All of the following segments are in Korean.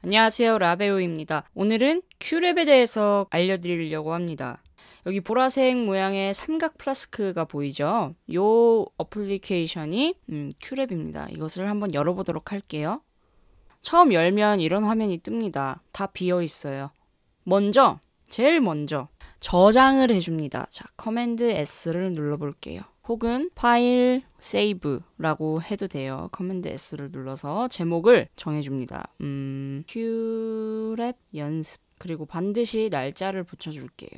안녕하세요. 라베오입니다. 오늘은 큐랩에 대해서 알려드리려고 합니다. 여기 보라색 모양의 삼각 플라스크가 보이죠? 요 어플리케이션이 음, 큐랩입니다. 이것을 한번 열어보도록 할게요. 처음 열면 이런 화면이 뜹니다. 다 비어 있어요. 먼저, 제일 먼저 저장을 해줍니다. 자, 커맨드 S를 눌러볼게요. 혹은 파일 세이브라고 해도 돼요. 커맨드 S를 눌러서 제목을 정해줍니다. 음, 큐랩 연습 그리고 반드시 날짜를 붙여줄게요.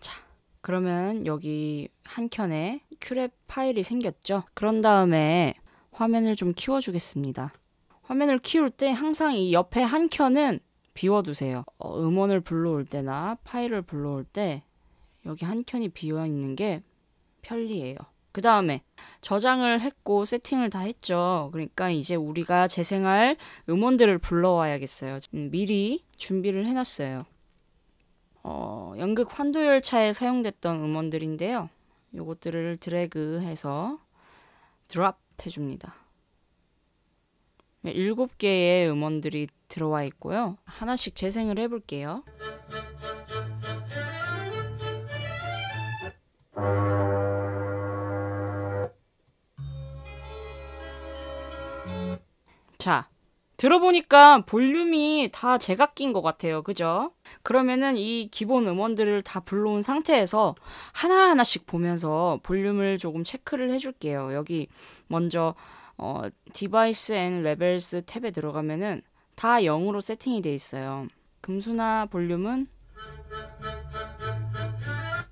자, 그러면 여기 한 켠에 큐랩 파일이 생겼죠? 그런 다음에 화면을 좀 키워주겠습니다. 화면을 키울 때 항상 이 옆에 한 켠은 비워두세요. 어, 음원을 불러올 때나 파일을 불러올 때 여기 한 켠이 비어 있는 게 편리해요. 그 다음에 저장을 했고 세팅을 다 했죠. 그러니까 이제 우리가 재생할 음원들을 불러와야겠어요. 음, 미리 준비를 해놨어요. 어, 연극 환도열차에 사용됐던 음원들인데요. 요것들을 드래그해서 드랍 해줍니다. 네, 일곱 개의 음원들이 들어와 있고요. 하나씩 재생을 해볼게요. 자, 들어보니까 볼륨이 다제각기인것 같아요. 그죠? 그러면은 이 기본 음원들을 다 불러온 상태에서 하나하나씩 보면서 볼륨을 조금 체크를 해줄게요. 여기 먼저 어, 디바이스 앤 레벨스 탭에 들어가면은 다 0으로 세팅이 돼 있어요. 금수나 볼륨은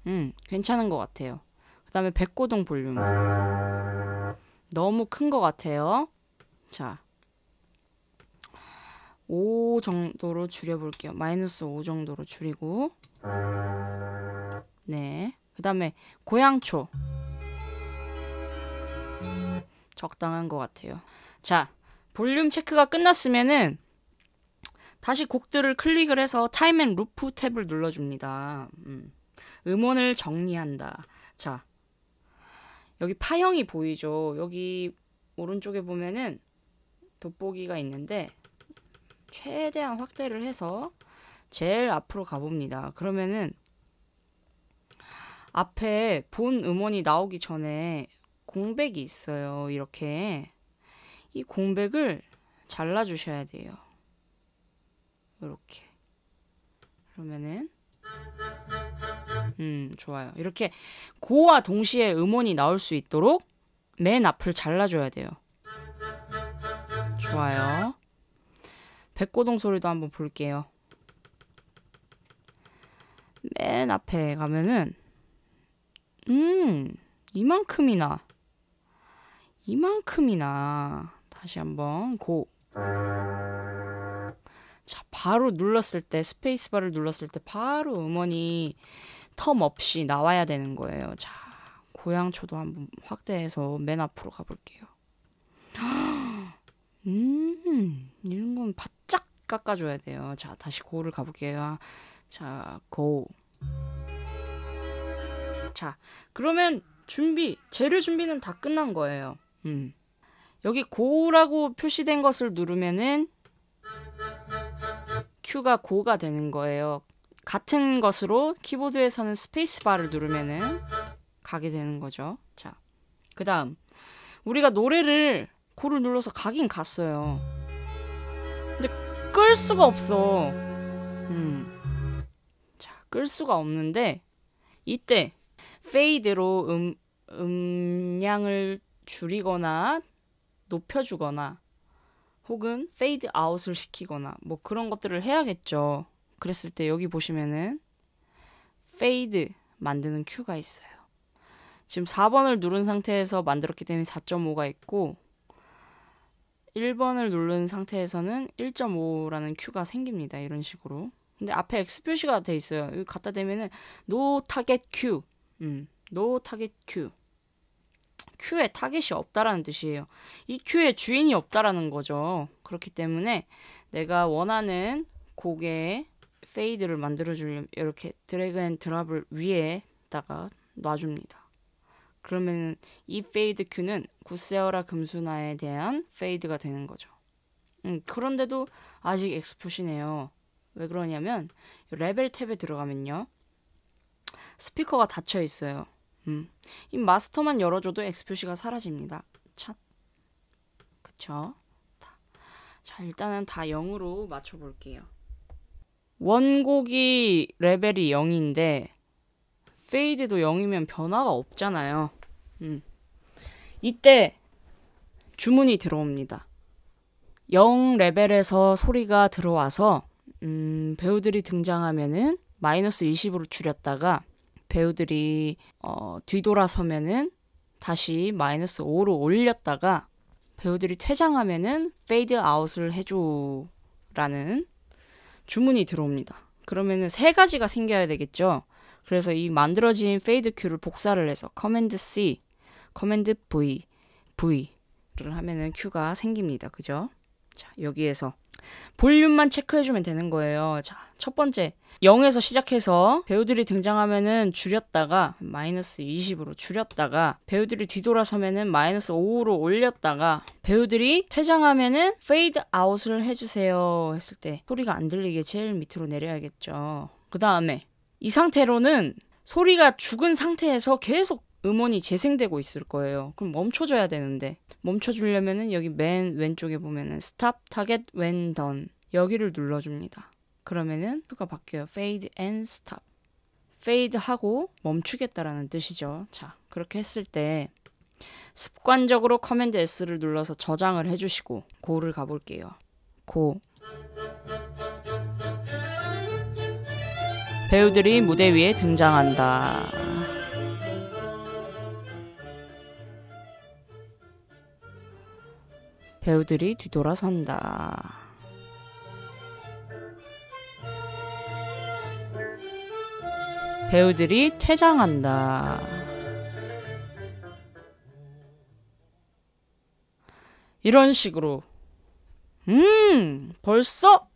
음, 괜찮은 것 같아요. 그 다음에 백고동 볼륨 너무 큰 것 같아요. 자, 5 정도로 줄여볼게요. 마이너스 5 정도로 줄이고 네. 그 다음에 고향초 적당한 것 같아요. 자, 볼륨 체크가 끝났으면은 다시 곡들을 클릭을 해서 타임 앤 루프 탭을 눌러줍니다. 음. 음원을 정리한다. 자, 여기 파형이 보이죠? 여기 오른쪽에 보면은 돋보기가 있는데 최대한 확대를 해서 제일 앞으로 가봅니다. 그러면은 앞에 본 음원이 나오기 전에 공백이 있어요. 이렇게 이 공백을 잘라 주셔야 돼요. 이렇게 그러면은 음 좋아요. 이렇게 고와 동시에 음원이 나올 수 있도록 맨 앞을 잘라줘야 돼요. 좋아요. 백고동 소리도 한번 볼게요. 맨 앞에 가면은 음 이만큼이나 이만큼이나 다시 한번 고. 자, 바로 눌렀을 때 스페이스바를 눌렀을 때 바로 음원이 텀 없이 나와야 되는 거예요. 자, 고양초도 한번 확대해서 맨 앞으로 가볼게요. 음, 이런 건 봤. 깎아줘야 돼요. 자, 다시 고를 가볼게요. 자, 고. 자, 그러면 준비, 재료 준비는 다 끝난 거예요. 음. 여기 고라고 표시된 것을 누르면은 Q가 고가 되는 거예요. 같은 것으로 키보드에서는 스페이스바를 누르면은 가게 되는 거죠. 자, 그 다음. 우리가 노래를 고를 눌러서 가긴 갔어요. 끌 수가 없어. 음. 자, 끌 수가 없는데 이때 페이드로 음 음량을 줄이거나 높여 주거나 혹은 페이드 아웃을 시키거나 뭐 그런 것들을 해야겠죠. 그랬을 때 여기 보시면은 페이드 만드는 큐가 있어요. 지금 4번을 누른 상태에서 만들었기 때문에 4.5가 있고 1번을 누른 상태에서는 1.5라는 큐가 생깁니다. 이런 식으로. 근데 앞에 X 표시가 돼 있어요. 여기 갖다 대면은 no target q. 음. no target q. 큐에 타겟이 없다라는 뜻이에요. 이 큐에 주인이 없다라는 거죠. 그렇기 때문에 내가 원하는 곡의 페이드를 만들어 주려면 이렇게 드래그 앤 드랍을 위에다가 놔줍니다. 그러면 이 페이드 큐는 구세어라 금순아에 대한 페이드가 되는 거죠. 음, 그런데도 아직 엑스포시네요. 왜 그러냐면 레벨 탭에 들어가면요. 스피커가 닫혀 있어요. 음. 이 마스터만 열어줘도 엑스 표시가 사라집니다. 찻. 그쵸? 다. 자, 일단은 다 0으로 맞춰볼게요. 원곡이 레벨이 0인데 페이드도 0이면 변화가 없잖아요. 음. 이때 주문이 들어옵니다. 0 레벨에서 소리가 들어와서 음, 배우들이 등장하면은 마이너스 20으로 줄였다가 배우들이 어, 뒤돌아서면은 다시 마이너스 5로 올렸다가 배우들이 퇴장하면은 페이드 아웃을 해줘라는 주문이 들어옵니다. 그러면은 세 가지가 생겨야 되겠죠. 그래서 이 만들어진 페이드 큐를 복사를 해서 커맨드 C, 커맨드 V, V를 하면은 큐가 생깁니다. 그죠? 자, 여기에서 볼륨만 체크해주면 되는 거예요. 자, 첫 번째 0에서 시작해서 배우들이 등장하면은 줄였다가 마이너스 20으로 줄였다가 배우들이 뒤돌아서면은 마이너스 5로 올렸다가 배우들이 퇴장하면은 페이드 아웃을 해주세요 했을 때 소리가 안 들리게 제일 밑으로 내려야겠죠. 그 다음에 이 상태로는 소리가 죽은 상태에서 계속 음원이 재생되고 있을 거예요. 그럼 멈춰줘야 되는데 멈춰주려면은 여기 맨 왼쪽에 보면은 Stop Target When Done 여기를 눌러줍니다. 그러면은 표가 바뀌어요. Fade and Stop. Fade 하고 멈추겠다라는 뜻이죠. 자 그렇게 했을 때 습관적으로 커맨드 S를 눌러서 저장을 해주시고 고를 가볼게요. 고 배우들이 무대 위에 등장한다. 배우들이 뒤돌아선다. 배우들이 퇴장한다. 이런 식으로. 음, 벌써?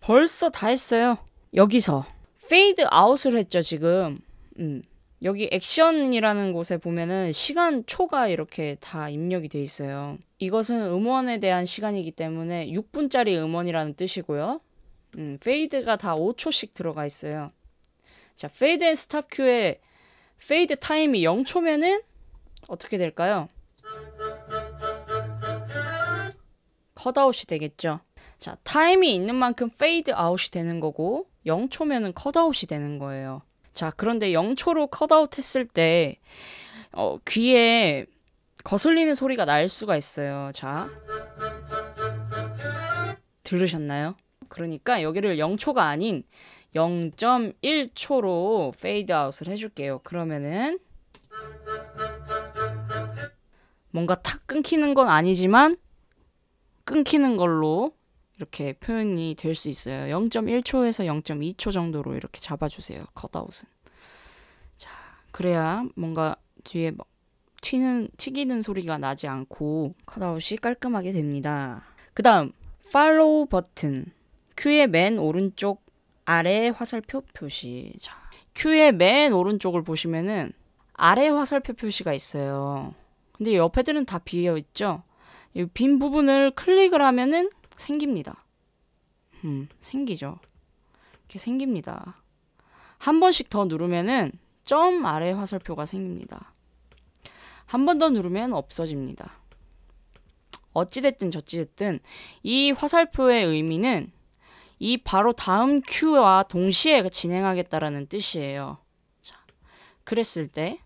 벌써 다 했어요. 여기서 페이드 아웃을 했죠 지금 음. 여기 액션이라는 곳에 보면은 시간 초가 이렇게 다 입력이 돼 있어요 이것은 음원에 대한 시간이기 때문에 6분짜리 음원이라는 뜻이고요 음, 페이드가 다 5초씩 들어가 있어요 자 페이드 앤 스탑 큐에 페이드 타임이 0초면은 어떻게 될까요? 컷아웃이 되겠죠 자 타임이 있는 만큼 페이드 아웃이 되는 거고 0초면은 컷아웃이 되는 거예요. 자, 그런데 0초로 컷아웃 했을 때, 어, 귀에 거슬리는 소리가 날 수가 있어요. 자. 들으셨나요? 그러니까 여기를 0초가 아닌 0.1초로 페이드 아웃을 해줄게요. 그러면은 뭔가 탁 끊기는 건 아니지만 끊기는 걸로 이렇게 표현이 될 수 있어요. 0.1초에서 0.2초 정도로 이렇게 잡아주세요. 컷아웃은. 자, 그래야 뭔가 뒤에 막 뭐 튀는, 튀기는 소리가 나지 않고 컷아웃이 깔끔하게 됩니다. 그 다음, 팔로우 버튼. 큐의 맨 오른쪽 아래 화살표 표시. 자, 큐의 맨 오른쪽을 보시면은 아래 화살표 표시가 있어요. 근데 옆에들은 다 비어 있죠? 빈 부분을 클릭을 하면은 생깁니다. 음, 생기죠. 이렇게 생깁니다. 한 번씩 더 누르면은 점 아래 화살표가 생깁니다. 한 번 더 누르면 없어집니다. 어찌됐든 저찌됐든 이 화살표의 의미는 이 바로 다음 큐와 동시에 진행하겠다라는 뜻이에요. 자, 그랬을 때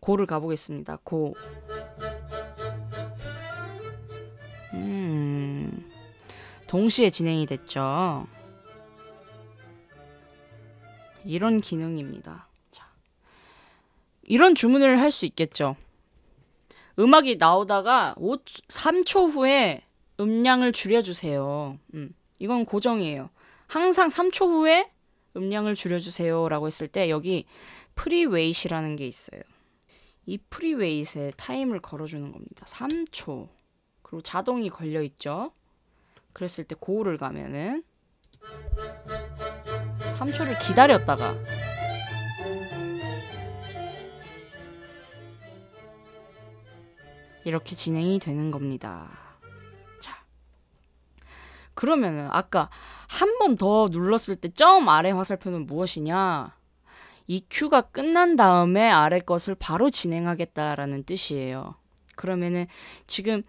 고를 가보겠습니다. 고 동시에 진행이 됐죠. 이런 기능입니다. 자, 이런 주문을 할 수 있겠죠. 음악이 나오다가 5, 3초 후에 음량을 줄여주세요. 음, 이건 고정이에요. 항상 3초 후에 음량을 줄여주세요. 라고 했을 때 여기 프리웨이시라는 게 있어요. 이 프리웨이트에 타임을 걸어주는 겁니다. 3초. 그리고 자동이 걸려있죠. 그랬을 때 고우를 가면은 3초를 기다렸다가 이렇게 진행이 되는 겁니다. 자. 그러면은 아까 한 번 더 눌렀을 때 점 아래 화살표는 무엇이냐? 이 큐가 끝난 다음에 아래 것을 바로 진행하겠다라는 뜻이에요. 그러면은 지금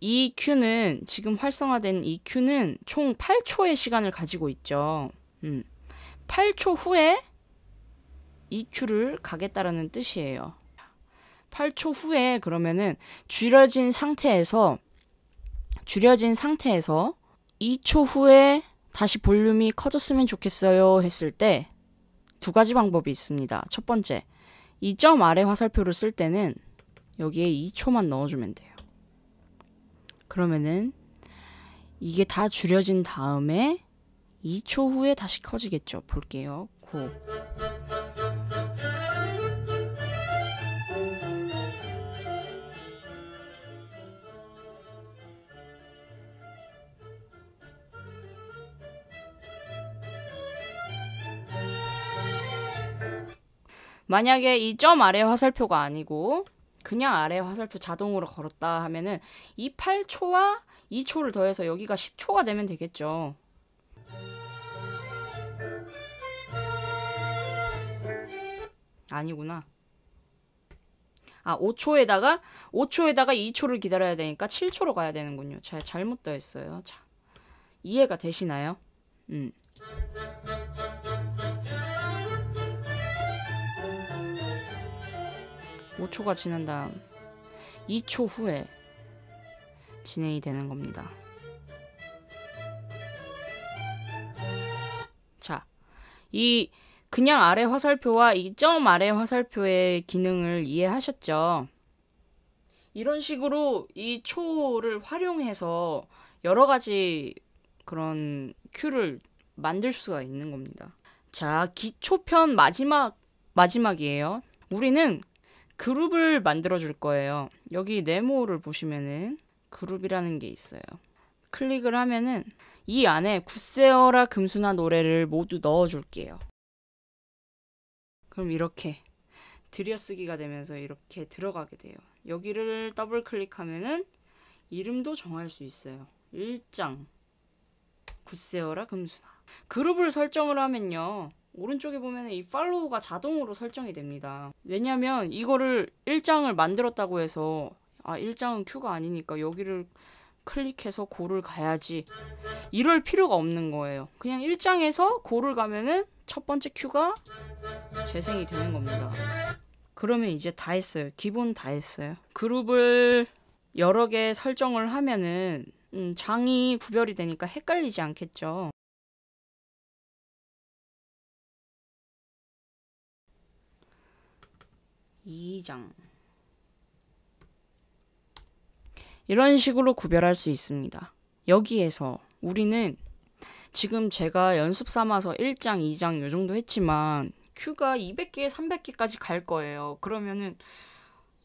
이 q 는 지금 활성화된 이 q 는총 8초의 시간을 가지고 있죠. 음. 8초 후에 이 q 를 가겠다라는 뜻이에요. 8초 후에 그러면은 줄여진 상태에서 줄여진 상태에서 2초 후에 다시 볼륨이 커졌으면 좋겠어요 했을 때 두 가지 방법이 있습니다. 첫 번째, 2점 아래 화살표를 쓸 때는 여기에 2초만 넣어주면 돼요. 그러면은 이게 다 줄여진 다음에 2초 후에 다시 커지겠죠. 볼게요. 고. 만약에 이 점 아래 화살표가 아니고 그냥 아래 화살표 자동으로 걸었다 하면은 이 8초와 2초를 더해서 여기가 10초가 되면 되겠죠. 아니구나. 아, 5초에다가 5초에다가 2초를 기다려야 되니까 7초로 가야 되는군요. 잘 잘못 더했어요. 자. 이해가 되시나요? 음. 5초가 지난 다음 2초 후에 진행이 되는 겁니다. 자, 이 그냥 아래 화살표와 이 점 아래 화살표의 기능을 이해하셨죠? 이런 식으로 이 초를 활용해서 여러 가지 그런 큐를 만들 수가 있는 겁니다. 자, 기초편 마지막 마지막이에요. 우리는 그룹을 만들어 줄 거예요. 여기 네모를 보시면은 그룹이라는 게 있어요. 클릭을 하면은 이 안에 굿세어라 금수나 노래를 모두 넣어 줄게요. 그럼 이렇게 들여쓰기가 되면서 이렇게 들어가게 돼요. 여기를 더블 클릭하면은 이름도 정할 수 있어요. 1장 굿세어라 금수나 그룹을 설정을 하면요. 오른쪽에 보면 이 팔로우가 자동으로 설정이 됩니다. 왜냐면 이거를 일장을 만들었다고 해서 아, 일장은 큐가 아니니까 여기를 클릭해서 고를 가야지. 이럴 필요가 없는 거예요. 그냥 일장에서 고를 가면은 첫 번째 큐가 재생이 되는 겁니다. 그러면 이제 다 했어요. 기본 다 했어요. 그룹을 여러 개 설정을 하면은 음, 장이 구별이 되니까 헷갈리지 않겠죠. 2장 이런 식으로 구별할 수 있습니다. 여기에서 우리는 지금 제가 연습 삼아서 1장, 2장 요 정도 했지만 큐가 200개, 300개까지 갈 거예요. 그러면은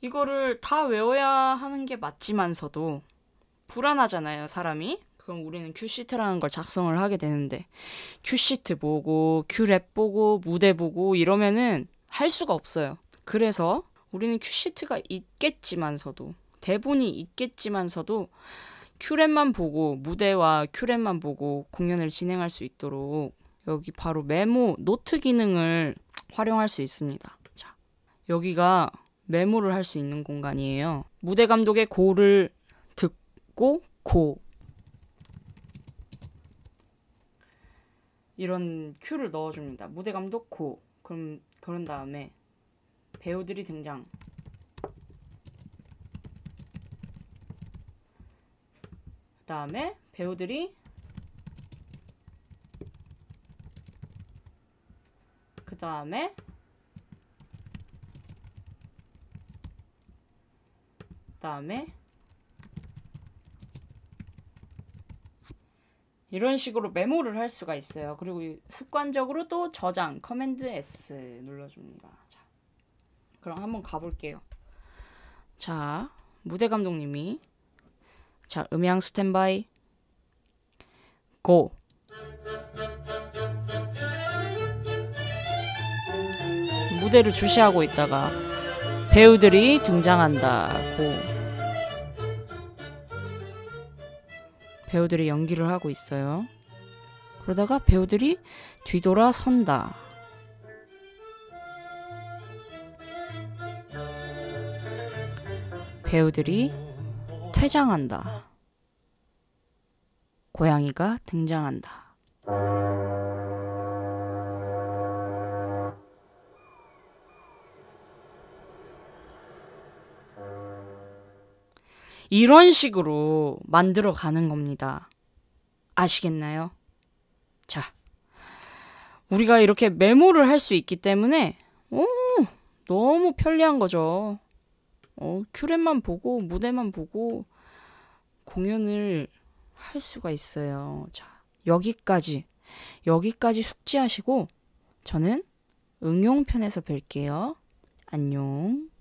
이거를 다 외워야 하는 게 맞지만서도 불안하잖아요, 사람이. 그럼 우리는 큐시트라는 걸 작성을 하게 되는데 큐시트 보고 큐랩 보고 무대 보고 이러면은 할 수가 없어요. 그래서 우리는 큐시트가 있겠지만서도 대본이 있겠지만서도 큐렛만 보고 무대와 큐렛만 보고 공연을 진행할 수 있도록 여기 바로 메모 노트 기능을 활용할 수 있습니다. 자, 여기가 메모를 할 수 있는 공간이에요. 무대 감독의 고를 듣고 고 이런 큐를 넣어줍니다. 무대 감독 고 그럼 그런 다음에 배우들이 등장. 그 다음에 배우들이 그 다음에 그 다음에 이런 식으로 메모를 할 수가 있어요. 그리고 습관적으로 또 저장 커맨드 S 눌러줍니다. 그럼 한번 가볼게요. 자, 무대 감독님이 자, 음향 스탠바이 고 무대를 주시하고 있다가 배우들이 등장한다고 배우들이 연기를 하고 있어요. 그러다가 배우들이 뒤돌아 선다. 배우들이 퇴장한다. 고양이가 등장한다. 이런 식으로 만들어 가는 겁니다. 아시겠나요? 자, 우리가 이렇게 메모를 할 수 있기 때문에, 오, 너무 편리한 거죠. 어, 큐렛만 보고 무대만 보고 공연을 할 수가 있어요. 자, 여기까지 여기까지 숙지하시고 저는 응용편에서 뵐게요. 안녕.